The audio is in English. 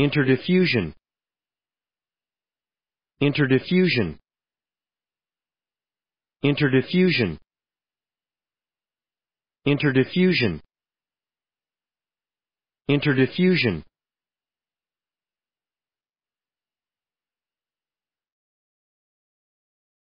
interdiffusion interdiffusion interdiffusion interdiffusion interdiffusion